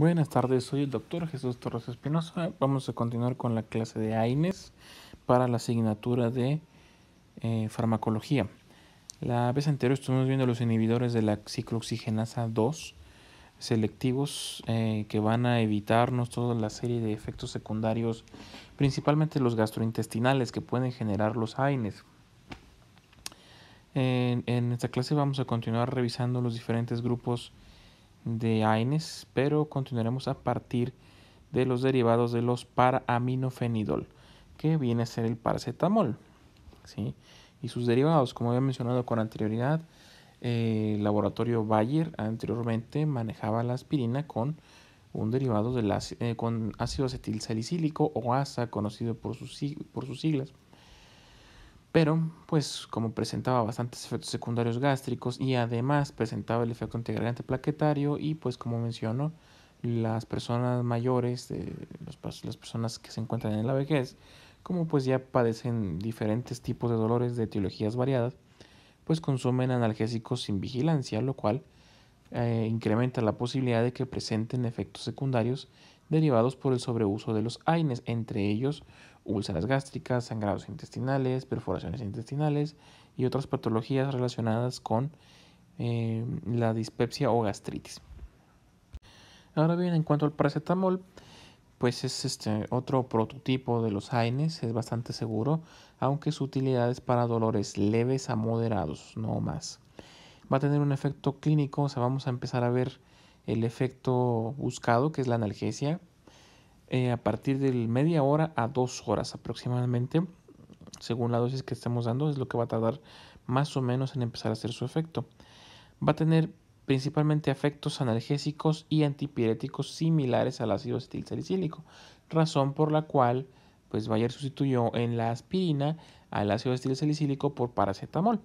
Buenas tardes, soy el doctor Jesús Torres Espinosa. Vamos a continuar con la clase de AINES para la asignatura de eh, farmacología. La vez anterior estuvimos viendo los inhibidores de la ciclooxigenasa 2 selectivos eh, que van a evitarnos toda la serie de efectos secundarios, principalmente los gastrointestinales que pueden generar los AINES. en esta clase vamos a continuar revisando los diferentes grupos de Aines, pero continuaremos a partir de los derivados de los paraminofenidol, que viene a ser el paracetamol, y sus derivados, como había mencionado con anterioridad, eh, el laboratorio Bayer anteriormente manejaba la aspirina con un derivado del ácido, eh, con ácido acetil o ASA, conocido por sus siglas. Pero, pues como presentaba bastantes efectos secundarios gástricos y además presentaba el efecto integrante plaquetario y pues como menciono, las personas mayores, las personas que se encuentran en la vejez, como pues ya padecen diferentes tipos de dolores de etiologías variadas, pues consumen analgésicos sin vigilancia, lo cual eh, incrementa la posibilidad de que presenten efectos secundarios derivados por el sobreuso de los AINES, entre ellos úlceras gástricas, sangrados intestinales, perforaciones intestinales y otras patologías relacionadas con eh, la dispepsia o gastritis. Ahora bien, en cuanto al paracetamol, pues es este otro prototipo de los AINES, es bastante seguro, aunque su utilidad es para dolores leves a moderados, no más. Va a tener un efecto clínico, o sea, vamos a empezar a ver el efecto buscado, que es la analgesia, eh, a partir de media hora a dos horas aproximadamente, según la dosis que estemos dando, es lo que va a tardar más o menos en empezar a hacer su efecto. Va a tener principalmente efectos analgésicos y antipiréticos similares al ácido acetilsalicílico, razón por la cual pues Bayer sustituyó en la aspirina al ácido acetilsalicílico por paracetamol.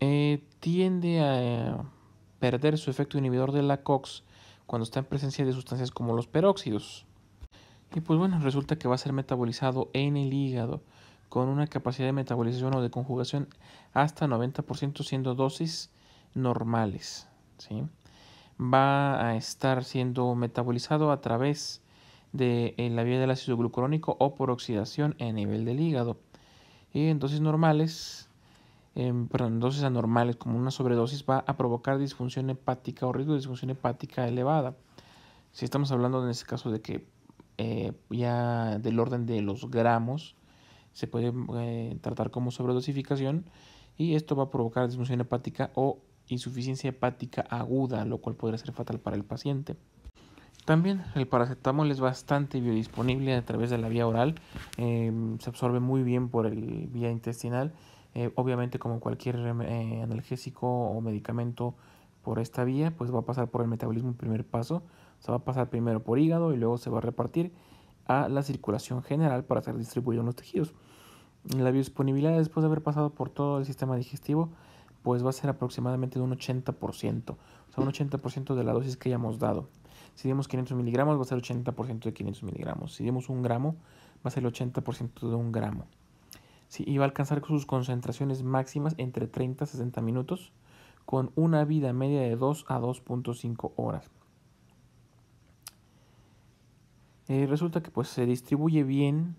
Eh, tiende a perder su efecto inhibidor de la COX cuando está en presencia de sustancias como los peróxidos. Y pues bueno, resulta que va a ser metabolizado en el hígado con una capacidad de metabolización o de conjugación hasta 90% siendo dosis normales. ¿sí? Va a estar siendo metabolizado a través de eh, la vía del ácido glucurónico o por oxidación a nivel del hígado. Y en dosis normales eh, perdón, dosis anormales como una sobredosis va a provocar disfunción hepática o riesgo de disfunción hepática elevada. Si estamos hablando en este caso de que eh, ya del orden de los gramos se puede eh, tratar como sobredosificación y esto va a provocar disfunción hepática o insuficiencia hepática aguda, lo cual podría ser fatal para el paciente. También el paracetamol es bastante biodisponible a través de la vía oral, em, se absorbe muy bien por el vía intestinal eh, obviamente como cualquier eh, analgésico o medicamento por esta vía, pues va a pasar por el metabolismo en primer paso. se va a pasar primero por hígado y luego se va a repartir a la circulación general para ser distribuido en los tejidos. La biodisponibilidad después de haber pasado por todo el sistema digestivo, pues va a ser aproximadamente de un 80%, o sea, un 80% de la dosis que hayamos dado. Si dimos 500 miligramos, va a ser 80% de 500 miligramos. Si dimos un gramo, va a ser el 80% de un gramo y va a alcanzar sus concentraciones máximas entre 30 a 60 minutos con una vida media de 2 a 2.5 horas. Eh, resulta que pues se distribuye bien,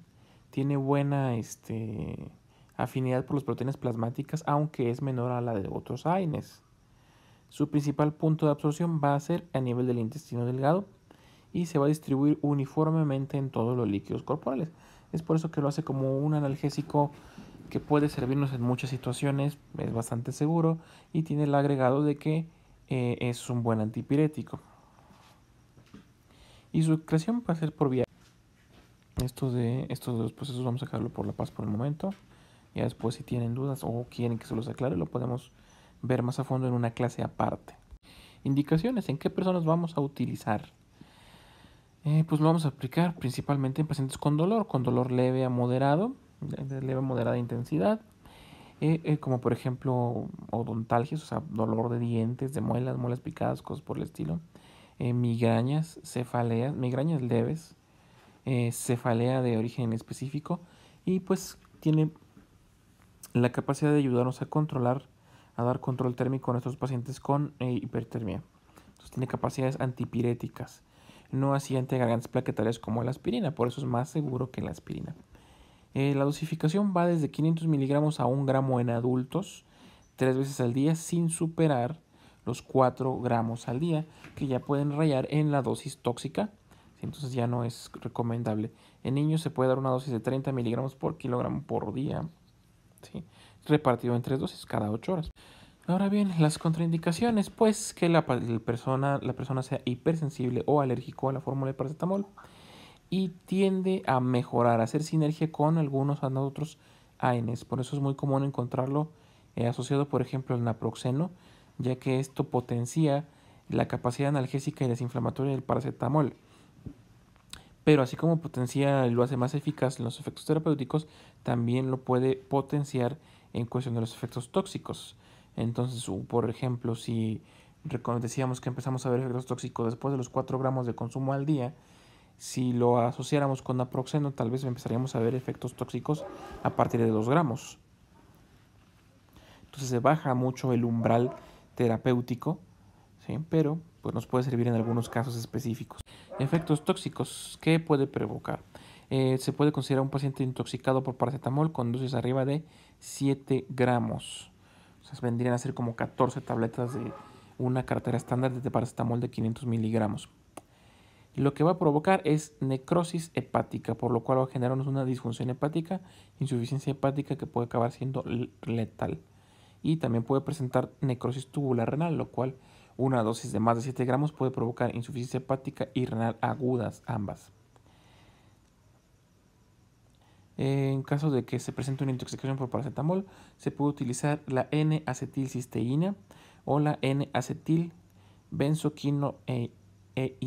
tiene buena este, afinidad por las proteínas plasmáticas, aunque es menor a la de otros AINES. Su principal punto de absorción va a ser a nivel del intestino delgado y se va a distribuir uniformemente en todos los líquidos corporales. Es por eso que lo hace como un analgésico que puede servirnos en muchas situaciones, es bastante seguro y tiene el agregado de que eh, es un buen antipirético. Y su creación va a ser por vía. Estos de estos dos procesos vamos a dejarlo por la paz por el momento. Ya después si tienen dudas o quieren que se los aclare, lo podemos ver más a fondo en una clase aparte. Indicaciones en qué personas vamos a utilizar. Eh, pues lo vamos a aplicar principalmente en pacientes con dolor, con dolor leve a moderado, de leve a moderada intensidad, eh, eh, como por ejemplo odontalgias, o sea, dolor de dientes, de muelas, muelas picadas, cosas por el estilo, migrañas, cefaleas, migrañas leves, cefalea de origen específico, y pues tiene la capacidad de ayudarnos a controlar, a dar control térmico a nuestros pacientes con hipertermia. Entonces tiene capacidades antipiréticas no hacía antiagregantes plaquetarios como la aspirina, por eso es más seguro que la aspirina. Eh, la dosificación va desde 500 miligramos a 1 gramo en adultos, tres veces al día, sin superar los 4 gramos al día, que ya pueden rayar en la dosis tóxica, entonces ya no es recomendable. En niños se puede dar una dosis de 30 miligramos por kilogramo por día, repartido en tres dosis cada 8 horas. Ahora bien, las contraindicaciones, pues que la, persona, la persona sea hipersensible o alérgico a la fórmula de paracetamol y tiende a mejorar, a hacer sinergia con algunos otros ANs. Por eso es muy común encontrarlo eh, asociado, por ejemplo, al naproxeno, ya que esto potencia la capacidad analgésica y desinflamatoria del paracetamol. Pero así como potencia lo hace más eficaz en los efectos terapéuticos, también lo puede potenciar en cuestión de los efectos tóxicos. Entonces, por ejemplo, si decíamos que empezamos a ver efectos tóxicos después de los 4 gramos de consumo al día, si lo asociáramos con naproxeno, tal vez empezaríamos a ver efectos tóxicos a partir de 2 gramos. Entonces se baja mucho el umbral terapéutico, ¿sí? pero pues, nos puede servir en algunos casos específicos. Efectos tóxicos, ¿qué puede provocar? Eh, se puede considerar un paciente intoxicado por paracetamol con dosis arriba de 7 gramos vendrían a ser como 14 tabletas de una cartera estándar de paracetamol de 500 miligramos. Lo que va a provocar es necrosis hepática, por lo cual va a generarnos una disfunción hepática, insuficiencia hepática que puede acabar siendo letal. Y también puede presentar necrosis tubular renal, lo cual una dosis de más de 7 gramos puede provocar insuficiencia hepática y renal agudas, ambas en caso de que se presente una intoxicación por paracetamol, se puede utilizar la N-acetilcisteína o la N-acetil e, e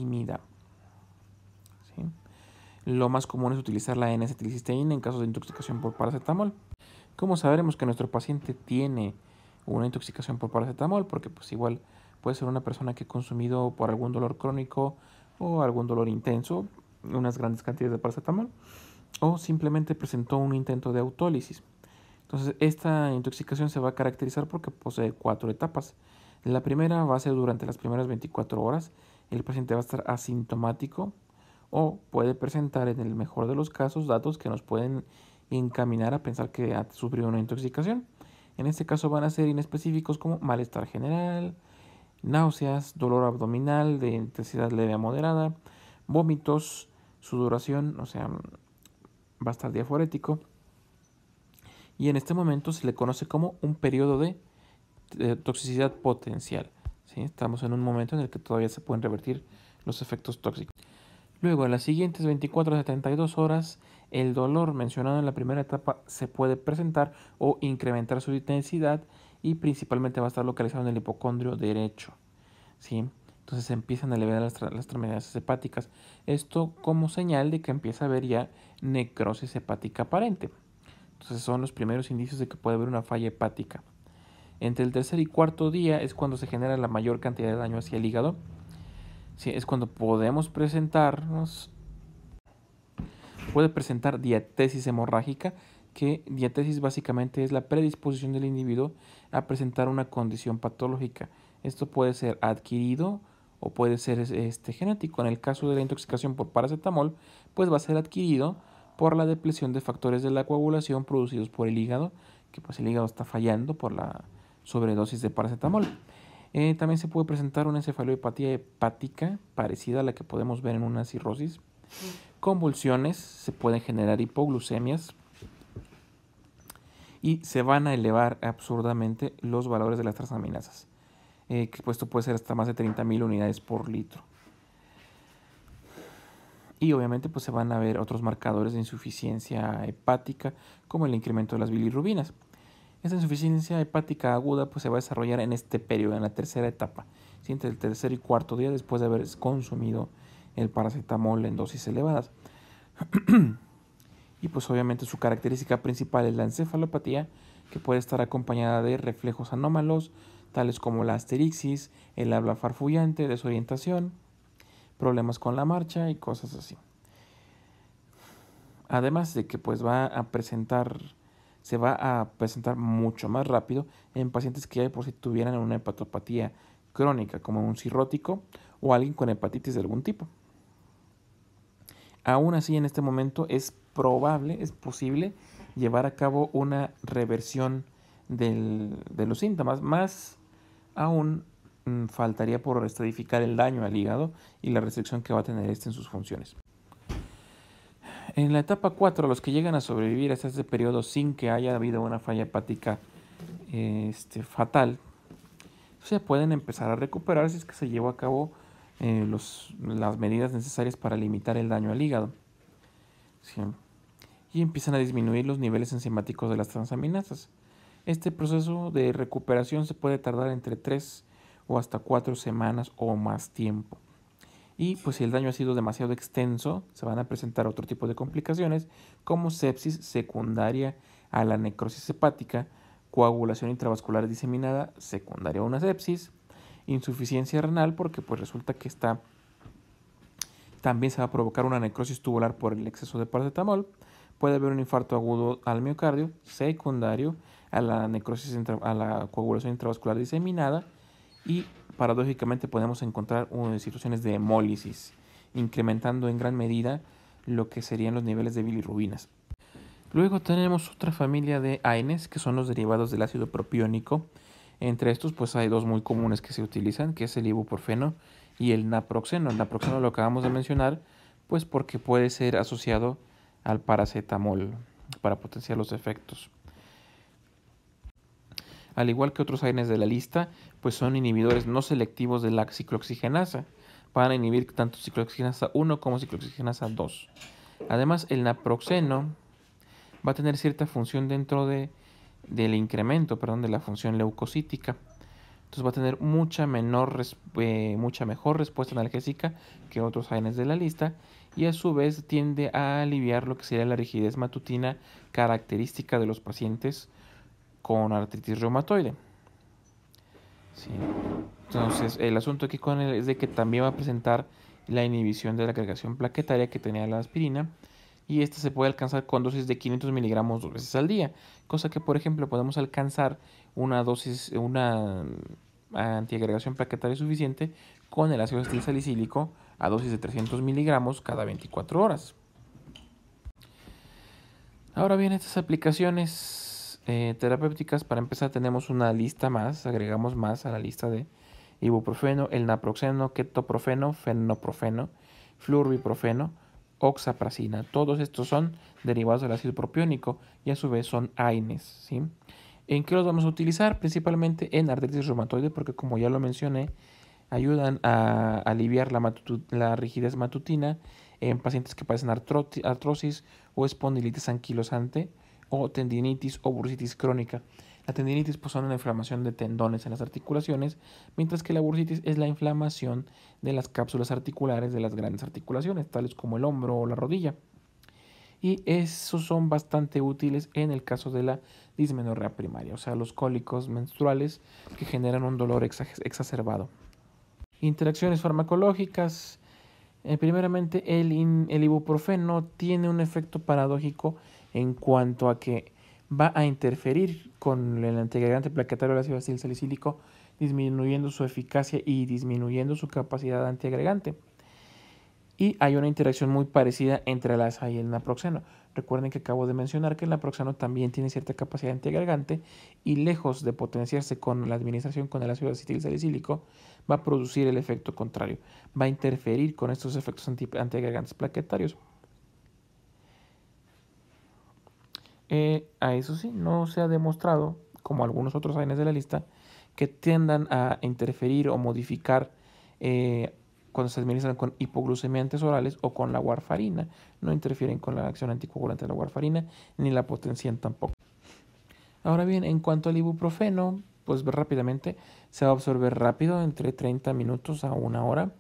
Lo más común es utilizar la N-acetilcisteína en caso de intoxicación por paracetamol. ¿Cómo sabremos que nuestro paciente tiene una intoxicación por paracetamol? Porque pues igual puede ser una persona que ha consumido por algún dolor crónico o algún dolor intenso unas grandes cantidades de paracetamol o simplemente presentó un intento de autólisis. Entonces, esta intoxicación se va a caracterizar porque posee cuatro etapas. La primera va a ser durante las primeras 24 horas. El paciente va a estar asintomático o puede presentar, en el mejor de los casos, datos que nos pueden encaminar a pensar que ha sufrido una intoxicación. En este caso van a ser inespecíficos como malestar general, náuseas, dolor abdominal de intensidad leve a moderada, vómitos, sudoración, o sea, va a estar diaforético. Y en este momento se le conoce como un periodo de, eh, toxicidad potencial. Estamos en un momento en el que todavía se pueden revertir los efectos tóxicos. Luego, en las siguientes 24 a 72 horas, el dolor mencionado en la primera etapa se puede presentar o incrementar su intensidad y principalmente va a estar localizado en el hipocondrio derecho. ¿sí? Entonces se empiezan a elevar las, las hepáticas. Esto como señal de que empieza a haber ya necrosis hepática aparente. Entonces son los primeros indicios de que puede haber una falla hepática. Entre el tercer y cuarto día es cuando se genera la mayor cantidad de daño hacia el hígado. es cuando podemos presentarnos. Puede presentar diatesis hemorrágica, que diatesis básicamente es la predisposición del individuo a presentar una condición patológica. Esto puede ser adquirido o puede ser este, genético. En el caso de la intoxicación por paracetamol, pues va a ser adquirido por la depresión de factores de la coagulación producidos por el hígado, que pues el hígado está fallando por la sobredosis de paracetamol. Eh, también se puede presentar una encefalopatía hepática parecida a la que podemos ver en una cirrosis. Convulsiones, se pueden generar hipoglucemias y se van a elevar absurdamente los valores de las transaminasas. Eh, esto puede ser hasta más de 30.000 unidades por litro. Y obviamente pues se van a ver otros marcadores de insuficiencia hepática como el incremento de las bilirrubinas. Esta insuficiencia hepática aguda pues, se va a desarrollar en este periodo, en la tercera etapa, entre el tercer y cuarto día después de haber consumido el paracetamol en dosis elevadas. y pues obviamente su característica principal es la encefalopatía, que puede estar acompañada de reflejos anómalos, tales como la asterixis, el habla farfullante, desorientación, problemas con la marcha y cosas así. Además de que pues va a presentar, se va a presentar mucho más rápido en pacientes que por si tuvieran una hepatopatía crónica como un cirrótico o alguien con hepatitis de algún tipo. Aún así en este momento es probable, es posible llevar a cabo una reversión de los síntomas más Aún mm, faltaría por estadificar el daño al hígado y la restricción que va a tener este en sus funciones. En la etapa 4, los que llegan a sobrevivir hasta este periodo sin que haya habido una falla hepática este, fatal, se pueden empezar a recuperar si es que se llevó a cabo eh, las medidas necesarias para limitar el daño al hígado. Y empiezan a disminuir los niveles enzimáticos de las transaminasas. Este proceso de recuperación se puede tardar entre 3 o hasta 4 semanas o más tiempo. Y pues si el daño ha sido demasiado extenso, se van a presentar otro tipo de complicaciones como sepsis secundaria a la necrosis hepática, coagulación intravascular diseminada secundaria a una sepsis, insuficiencia renal porque pues resulta que está también se va a provocar una necrosis tubular por el exceso de paracetamol, puede haber un infarto agudo al miocardio secundario a la necrosis a la coagulación intravascular diseminada y paradójicamente podemos encontrar situaciones de hemólisis, incrementando en gran medida lo que serían los niveles de bilirrubinas. Luego tenemos otra familia de AINES que son los derivados del ácido propiónico. Entre estos pues hay dos muy comunes que se utilizan, que es el ibuprofeno y el naproxeno. El naproxeno lo acabamos de mencionar pues porque puede ser asociado al paracetamol para potenciar los efectos. Al igual que otros aires de la lista, pues son inhibidores no selectivos de la ciclooxigenasa, para inhibir tanto ciclooxigenasa 1 como ciclooxigenasa 2. Además, el naproxeno va a tener cierta función dentro de, del incremento perdón, de la función leucocítica. Entonces va a tener mucha, menor, eh, mucha mejor respuesta analgésica que otros AINES de la lista y a su vez tiende a aliviar lo que sería la rigidez matutina característica de los pacientes con artritis reumatoide. Entonces, el asunto aquí con él es de que también va a presentar la inhibición de la agregación plaquetaria que tenía la aspirina y esta se puede alcanzar con dosis de 500 miligramos dos veces al día, cosa que por ejemplo podemos alcanzar una dosis, una antiagregación plaquetaria suficiente con el ácido salicílico a dosis de 300 miligramos cada 24 horas. Ahora bien, estas aplicaciones eh, terapéuticas, para empezar tenemos una lista más, agregamos más a la lista de ibuprofeno, el naproxeno, ketoprofeno, fenoprofeno, flurbiprofeno, oxapracina. Todos estos son derivados del ácido propiónico y a su vez son AINES. ¿sí? ¿En qué los vamos a utilizar? Principalmente en artritis reumatoide porque como ya lo mencioné, ayudan a aliviar la, rigidez matutina en pacientes que padecen artrosis o espondilitis anquilosante o tendinitis o bursitis crónica. La tendinitis pues, son una inflamación de tendones en las articulaciones, mientras que la bursitis es la inflamación de las cápsulas articulares de las grandes articulaciones, tales como el hombro o la rodilla y esos son bastante útiles en el caso de la dismenorrea primaria, o sea, los cólicos menstruales que generan un dolor exacerbado. Interacciones farmacológicas. Eh, primeramente, el, ibuprofeno tiene un efecto paradójico en cuanto a que va a interferir con el antiagregante plaquetario del ácido acil salicílico, disminuyendo su eficacia y disminuyendo su capacidad antiagregante y hay una interacción muy parecida entre el asa y el naproxeno. Recuerden que acabo de mencionar que el naproxeno también tiene cierta capacidad antiagregante y lejos de potenciarse con la administración con el ácido acetil salicílico, va a producir el efecto contrario, va a interferir con estos efectos antiagregantes plaquetarios. Eh, a eso sí, no se ha demostrado, como algunos otros agentes de la lista, que tiendan a interferir o modificar eh, cuando se administran con hipoglucemiantes orales o con la warfarina. No interfieren con la acción anticoagulante de la warfarina ni la potencian tampoco. Ahora bien, en cuanto al ibuprofeno, pues rápidamente se va a absorber rápido, entre 30 minutos a una hora.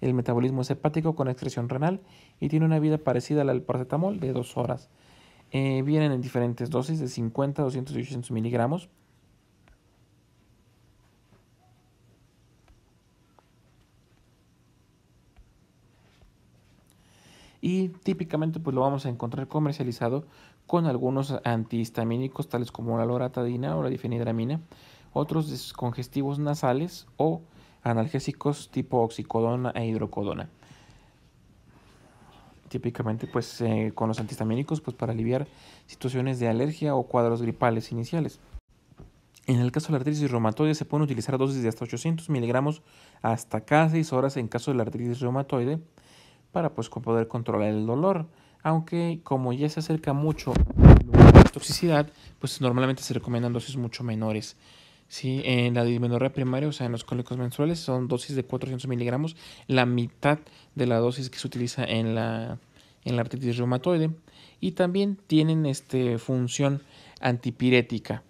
El metabolismo es hepático con excreción renal y tiene una vida parecida a la del paracetamol de dos horas. Eh, vienen en diferentes dosis de 50, 200 y 800 miligramos. y típicamente pues lo vamos a encontrar comercializado con algunos antihistamínicos tales como la loratadina o la difenidramina, otros descongestivos nasales o analgésicos tipo oxicodona e hidrocodona. Típicamente pues eh, con los antihistamínicos pues para aliviar situaciones de alergia o cuadros gripales iniciales. En el caso de la artritis reumatoide se pueden utilizar dosis de hasta 800 miligramos hasta cada 6 horas en caso de la artritis reumatoide para pues poder controlar el dolor. Aunque como ya se acerca mucho la toxicidad, pues normalmente se recomiendan dosis mucho menores. Sí, en la dismenorrea primaria, o sea, en los cólicos menstruales, son dosis de 400 miligramos, la mitad de la dosis que se utiliza en la, en la artritis reumatoide. Y también tienen este, función antipirética.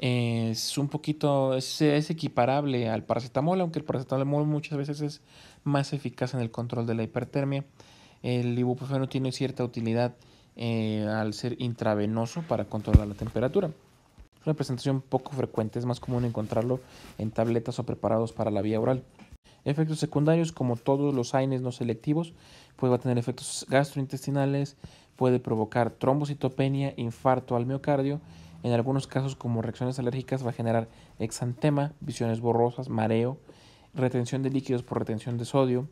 Es un poquito, es, es equiparable al paracetamol, aunque el paracetamol muchas veces es más eficaz en el control de la hipertermia. El ibuprofeno tiene cierta utilidad eh, al ser intravenoso para controlar la temperatura. Es una presentación poco frecuente, es más común encontrarlo en tabletas o preparados para la vía oral. Efectos secundarios, como todos los AINES no selectivos, puede a tener efectos gastrointestinales, puede provocar trombocitopenia, infarto al miocardio, en algunos casos como reacciones alérgicas va a generar exantema, visiones borrosas, mareo, retención de líquidos por retención de sodio,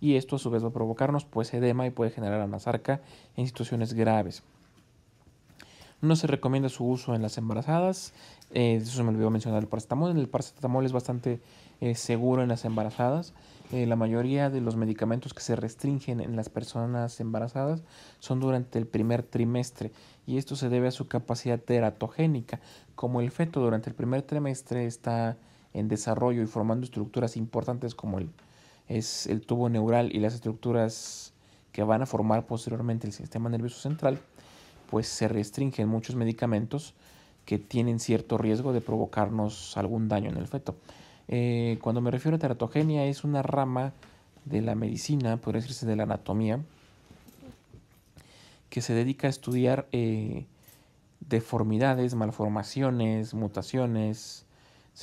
y esto a su vez va a provocarnos pues edema y puede generar anasarca en situaciones graves. No se recomienda su uso en las embarazadas, eh, eso se me olvidó mencionar el paracetamol, el paracetamol es bastante eh, seguro en las embarazadas, eh, la mayoría de los medicamentos que se restringen en las personas embarazadas son durante el primer trimestre y esto se debe a su capacidad teratogénica, como el feto durante el primer trimestre está en desarrollo y formando estructuras importantes como el, es el tubo neural y las estructuras que van a formar posteriormente el sistema nervioso central, pues se restringen muchos medicamentos que tienen cierto riesgo de provocarnos algún daño en el feto. Eh, cuando me refiero a teratogenia es una rama de la medicina, podría decirse de la anatomía, que se dedica a estudiar eh, deformidades, malformaciones, mutaciones,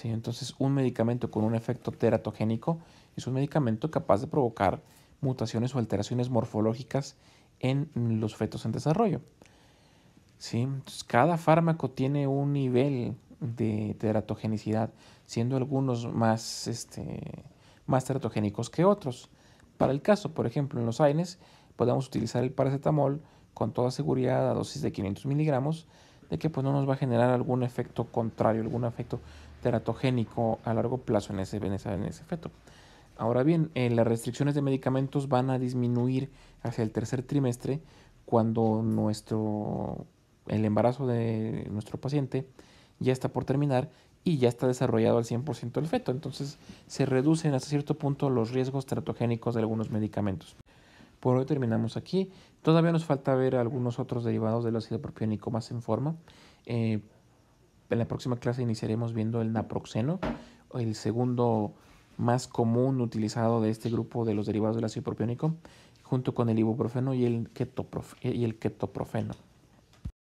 entonces, un medicamento con un efecto teratogénico es un medicamento capaz de provocar mutaciones o alteraciones morfológicas en los fetos en desarrollo. ¿sí? cada fármaco tiene un nivel de teratogenicidad, siendo algunos más, este, más teratogénicos que otros. Para el caso, por ejemplo, en los AINES, podemos utilizar el paracetamol con toda seguridad a dosis de 500 miligramos, de que pues, no nos va a generar algún efecto contrario, algún efecto teratogénico a largo plazo en ese, en en feto. Ahora bien, eh, las restricciones de medicamentos van a disminuir hacia el tercer trimestre cuando nuestro, el embarazo de nuestro paciente ya está por terminar y ya está desarrollado al 100% el feto. Entonces se reducen hasta cierto punto los riesgos teratogénicos de algunos medicamentos. Por hoy terminamos aquí. Todavía nos falta ver algunos otros derivados del ácido propiónico más en forma. Eh, en la próxima clase iniciaremos viendo el naproxeno, el segundo más común utilizado de este grupo de los derivados del ácido propiónico, junto con el ibuprofeno y el, y el ketoprofeno.